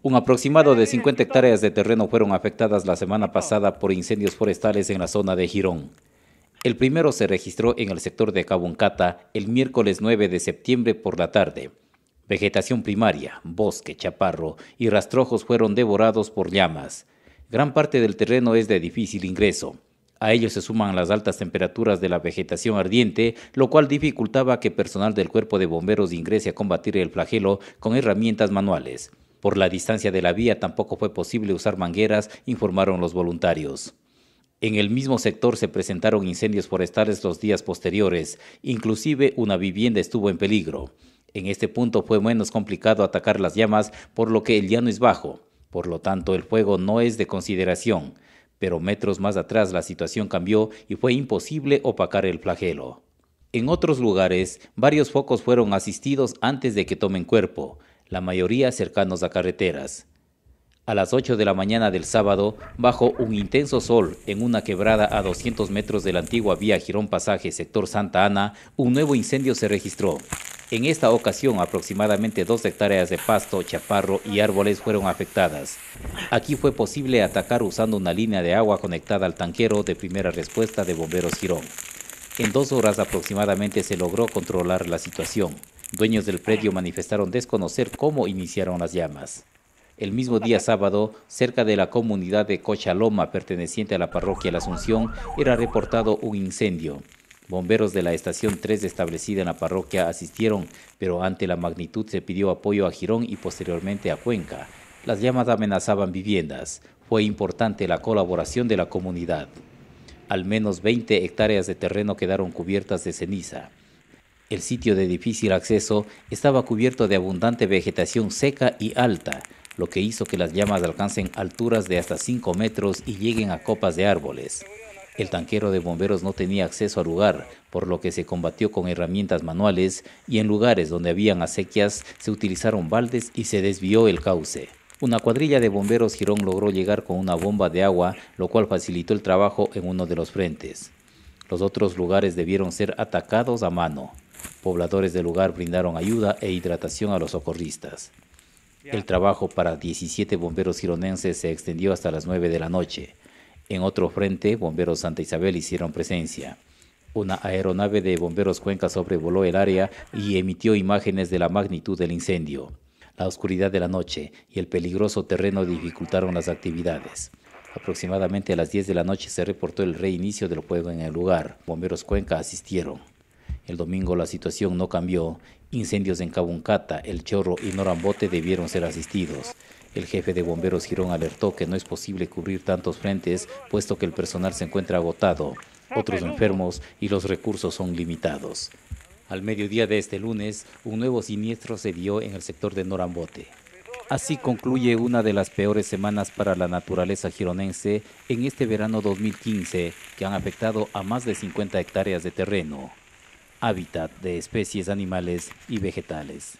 Un aproximado de 50 hectáreas de terreno fueron afectadas la semana pasada por incendios forestales en la zona de Girón. El primero se registró en el sector de Cabuncata el miércoles 9 de septiembre por la tarde. Vegetación primaria, bosque, chaparro y rastrojos fueron devorados por llamas. Gran parte del terreno es de difícil ingreso. A ello se suman las altas temperaturas de la vegetación ardiente, lo cual dificultaba que personal del cuerpo de bomberos ingrese a combatir el flagelo con herramientas manuales. Por la distancia de la vía tampoco fue posible usar mangueras, informaron los voluntarios. En el mismo sector se presentaron incendios forestales los días posteriores, inclusive una vivienda estuvo en peligro. En este punto fue menos complicado atacar las llamas por lo que el llano es bajo, por lo tanto el fuego no es de consideración, pero metros más atrás la situación cambió y fue imposible opacar el flagelo. En otros lugares, varios focos fueron asistidos antes de que tomen cuerpo, la mayoría cercanos a carreteras. A las 8 de la mañana del sábado, bajo un intenso sol, en una quebrada a 200 metros de la antigua vía Girón Pasaje, sector Santa Ana, un nuevo incendio se registró. En esta ocasión, aproximadamente dos hectáreas de pasto, chaparro y árboles fueron afectadas. Aquí fue posible atacar usando una línea de agua conectada al tanquero de primera respuesta de Bomberos Girón. En dos horas aproximadamente se logró controlar la situación. Dueños del predio manifestaron desconocer cómo iniciaron las llamas. El mismo día sábado, cerca de la comunidad de Cochaloma, perteneciente a la parroquia La Asunción, era reportado un incendio. Bomberos de la estación 3 establecida en la parroquia asistieron, pero ante la magnitud se pidió apoyo a Girón y posteriormente a Cuenca. Las llamas amenazaban viviendas. Fue importante la colaboración de la comunidad. Al menos 20 hectáreas de terreno quedaron cubiertas de ceniza. El sitio de difícil acceso estaba cubierto de abundante vegetación seca y alta, lo que hizo que las llamas alcancen alturas de hasta 5 metros y lleguen a copas de árboles. El tanquero de bomberos no tenía acceso al lugar, por lo que se combatió con herramientas manuales y en lugares donde habían acequias se utilizaron baldes y se desvió el cauce. Una cuadrilla de bomberos Girón logró llegar con una bomba de agua, lo cual facilitó el trabajo en uno de los frentes. Los otros lugares debieron ser atacados a mano. Pobladores del lugar brindaron ayuda e hidratación a los socorristas. El trabajo para 17 bomberos gironenses se extendió hasta las 9 de la noche. En otro frente, bomberos Santa Isabel hicieron presencia. Una aeronave de bomberos Cuenca sobrevoló el área y emitió imágenes de la magnitud del incendio. La oscuridad de la noche y el peligroso terreno dificultaron las actividades. Aproximadamente a las 10 de la noche se reportó el reinicio del fuego en el lugar. Bomberos Cuenca asistieron. El domingo la situación no cambió. Incendios en Cabuncata, El Chorro y Norambote debieron ser asistidos. El jefe de bomberos Girón alertó que no es posible cubrir tantos frentes, puesto que el personal se encuentra agotado, otros enfermos y los recursos son limitados. Al mediodía de este lunes, un nuevo siniestro se dio en el sector de Norambote. Así concluye una de las peores semanas para la naturaleza gironense en este verano 2015, que han afectado a más de 50 hectáreas de terreno, hábitat de especies animales y vegetales.